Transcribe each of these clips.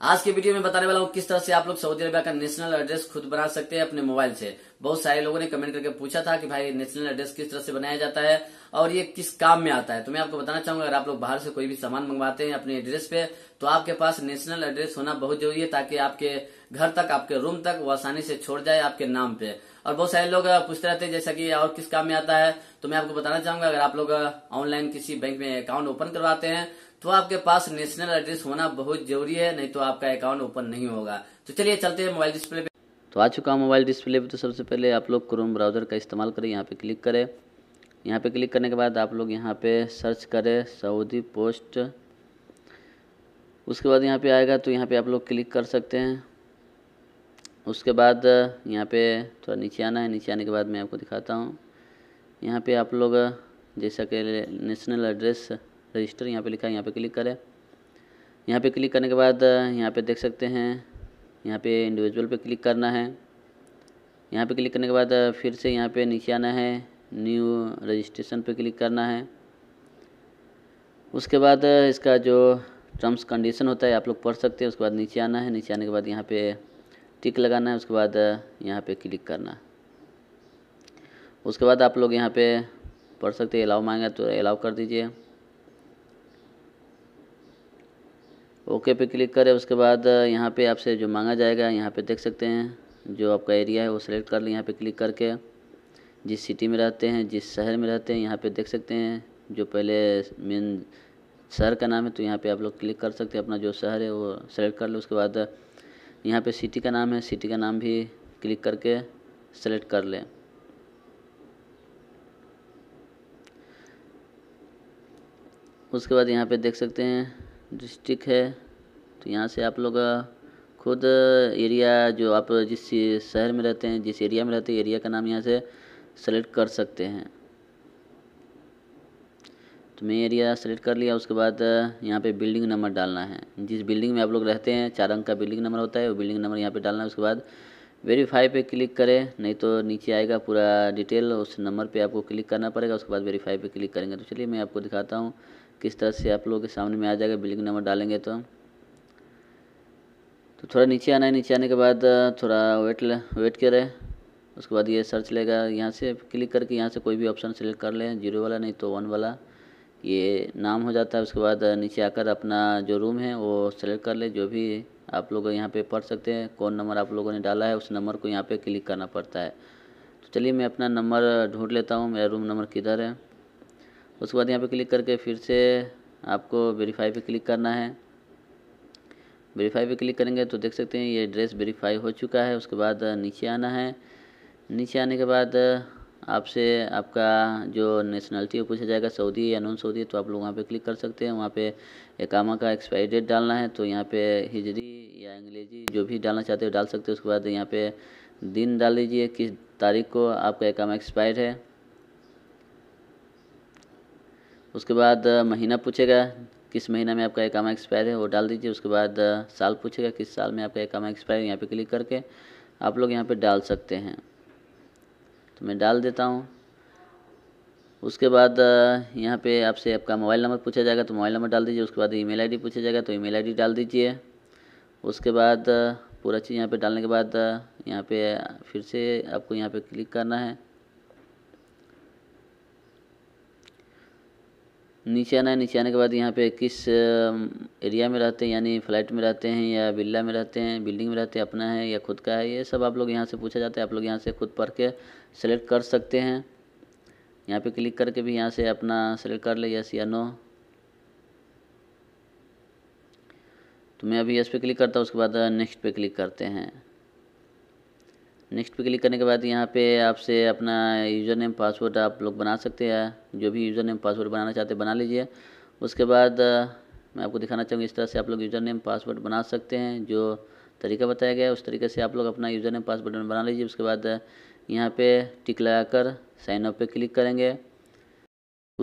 आज के वीडियो में बताने वाला हूँ किस तरह से आप लोग सऊदी अरबिया का नेशनल एड्रेस खुद बना सकते हैं अपने मोबाइल से बहुत सारे लोगों ने कमेंट करके पूछा था कि भाई नेशनल एड्रेस किस तरह से बनाया जाता है और ये किस काम में आता है तो मैं आपको बताना चाहूंगा अगर आप लोग बाहर से कोई भी सामान मंगवाते हैं अपने एड्रेस पे तो आपके पास नेशनल एड्रेस होना बहुत जरूरी है ताकि आपके घर तक आपके रूम तक वो आसानी से छोड़ जाए आपके नाम पे और बहुत सारे लोग पूछते रहते हैं जैसा कि और किस काम में आता है तो मैं आपको बताना चाहूंगा अगर आप लोग ऑनलाइन किसी बैंक में अकाउंट ओपन करवाते हैं तो आपके पास नेशनल एड्रेस होना बहुत जरूरी है नहीं तो आपका अकाउंट ओपन नहीं होगा तो चलिए चलते हैं मोबाइल डिस्प्ले पे तो आ चुका हूँ मोबाइल डिस्प्ले पे तो सबसे पहले आप लोग क्रोम ब्राउज़र का इस्तेमाल करें यहाँ पे क्लिक करें यहाँ पे क्लिक करने के बाद आप लोग यहाँ पे सर्च करें सऊदी पोस्ट उसके बाद यहाँ पे आएगा तो यहाँ पे आप लोग क्लिक कर सकते हैं उसके बाद यहाँ पे थोड़ा नीचे आना है नीचे आने के बाद मैं आपको दिखाता हूँ यहाँ पे आप लोग जैसा कि नेशनल एड्रेस रजिस्टर यहाँ पे लिखा है यहाँ पे क्लिक करें यहाँ पे क्लिक करने के बाद यहाँ पे देख सकते हैं यहाँ पे इंडिविजुअल पे क्लिक करना है यहाँ पे क्लिक करने के बाद फिर से यहाँ पे नीचे आना है न्यू रजिस्ट्रेशन पे क्लिक करना है उसके बाद इसका जो टर्म्स कंडीशन होता है आप लोग पढ़ सकते हैं उसके बाद नीचे आना है नीचे आने के बाद यहाँ पे टिक लगाना है उसके बाद यहाँ पे क्लिक करना है उसके बाद आप लोग यहाँ पे पढ़ सकते हैं अलाउ मांगे तो अलाउ कर दीजिए ओके पे क्लिक करें उसके बाद यहाँ पे आपसे जो मांगा जाएगा यहाँ पे देख सकते हैं जो आपका एरिया है वो सिलेक्ट कर लें यहाँ पे क्लिक करके जिस सिटी में रहते हैं जिस शहर में रहते हैं यहाँ पे देख सकते हैं जो पहले मेन शहर का नाम है तो यहाँ पे आप लोग क्लिक कर सकते हैं अपना जो शहर है वो सेलेक्ट कर लो उसके बाद यहाँ पे सिटी का नाम है सिटी का नाम भी क्लिक करके सेलेक्ट कर लें उसके बाद यहाँ पे देख सकते हैं डिस्ट्रिक्ट है तो यहाँ से आप लोग खुद एरिया जो आप जिस शहर में रहते हैं जिस एरिया में रहते हैं एरिया का नाम यहाँ से सेलेक्ट कर सकते हैं तो मैं एरिया सेलेक्ट कर लिया उसके बाद यहाँ पे बिल्डिंग नंबर डालना है जिस बिल्डिंग में आप लोग रहते हैं चार अंक का बिल्डिंग नंबर होता है वो बिल्डिंग नंबर यहाँ पे डालना है उसके बाद वेरीफाई पे क्लिक करें नहीं तो नीचे आएगा पूरा डिटेल उस नंबर पे आपको क्लिक करना पड़ेगा उसके बाद वेरीफाई पे क्लिक करेंगे तो चलिए मैं आपको दिखाता हूँ किस तरह से आप लोगों के सामने में आ जाएगा बिल्डिंग नंबर डालेंगे तो तो थोड़ा नीचे आना है नीचे आने के बाद थोड़ा वेट वेट करें उसके बाद ये सर्च लेगा यहाँ से क्लिक करके यहाँ से कोई भी ऑप्शन सेलेक्ट कर लें जीरो वाला नहीं तो वन वाला ये नाम हो जाता है उसके बाद नीचे आकर अपना जो रूम है वो सेलेक्ट कर ले जो भी आप लोग यहाँ पे पढ़ सकते हैं कौन नंबर आप लोगों ने डाला है उस नंबर को यहाँ पे क्लिक करना पड़ता है तो चलिए मैं अपना नंबर ढूंढ लेता हूँ मेरा रूम नंबर किधर है उसके बाद यहाँ पे क्लिक करके फिर से आपको वेरीफाई पे क्लिक करना है वेरीफाई पे क्लिक करेंगे तो देख सकते हैं ये एड्रेस वेरीफाई हो चुका है उसके बाद नीचे आना है नीचे आने के बाद आपसे आपका जो नेशनलिटी वो पूछा जाएगा सऊदी या नॉन सऊदी तो आप लोग वहाँ पे क्लिक कर सकते हैं वहाँ पे एकामा का एक्सपायरी डेट डालना है तो यहाँ पे हिजरी या अंग्रेजी जो भी डालना चाहते हो डाल सकते हो उसके बाद यहाँ पे दिन डाल लीजिए किस तारीख को आपका एकामा एक्सपायर है उसके बाद महीना पूछेगा किस महीना में आपका एकामा एक्सपायर है वो डाल दीजिए उसके बाद साल पूछेगा किस साल में आपका एकामा एक्सपायर यहाँ पर क्लिक करके आप लोग यहाँ पर डाल सकते हैं तो मैं डाल देता हूँ उसके बाद यहाँ पे आपसे आपका मोबाइल नंबर पूछा जाएगा तो मोबाइल नंबर डाल दीजिए उसके बाद ईमेल आईडी पूछा जाएगा तो ईमेल आईडी डाल दीजिए उसके बाद पूरा चीज़ यहाँ पे डालने के बाद यहाँ पे फिर से आपको यहाँ पे क्लिक करना है नीचे आना है नीचे आने के बाद यहाँ पे किस एरिया में रहते हैं यानी फ्लैट में रहते हैं या बिल्ला में रहते हैं बिल्डिंग में रहते हैं अपना है या खुद का है ये सब आप लोग यहाँ से पूछा जाता है आप लोग यहाँ से खुद पढ़ के सेलेक्ट कर सकते हैं यहाँ पे क्लिक करके भी यहाँ से अपना सेलेक्ट कर ले यस या नो तो मैं अभी यस पे क्लिक करता हूँ उसके बाद नेक्स्ट पे क्लिक करते हैं नेक्स्ट पे क्लिक करने के बाद यहाँ पे आपसे अपना यूज़र नेम पासवर्ड आप लोग बना सकते हैं जो भी यूज़र नेम पासवर्ड बनाना चाहते हैं बना लीजिए उसके बाद मैं आपको दिखाना चाहूँगी इस तरह से आप लोग यूज़र नेम पासवर्ड बना सकते हैं जो तरीका बताया गया है उस तरीके से आप लोग अपना यूज़र नेम पासवर्ड बना लीजिए उसके बाद यहाँ पर टिक कर साइन अप पर क्लिक करेंगे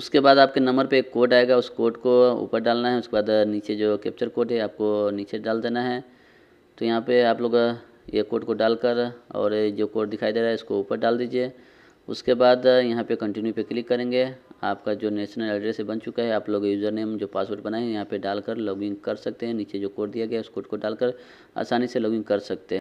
उसके बाद आपके नंबर पर एक कोड आएगा उस कोड को ऊपर डालना है उसके बाद नीचे जो कैप्चर कोड है आपको नीचे डाल देना है तो यहाँ पे आप लोग ये कोड को डालकर और ये जो कोड दिखाई दे रहा है इसको ऊपर डाल दीजिए उसके बाद यहाँ पे कंटिन्यू पे क्लिक करेंगे आपका जो नेशनल एड्रेस बन चुका है आप लोग यूज़र नेम जो पासवर्ड बनाए हैं यहाँ पे डालकर लॉगिन कर सकते हैं नीचे जो कोड दिया गया है उस कोड को डालकर आसानी से लॉगिन कर सकते हैं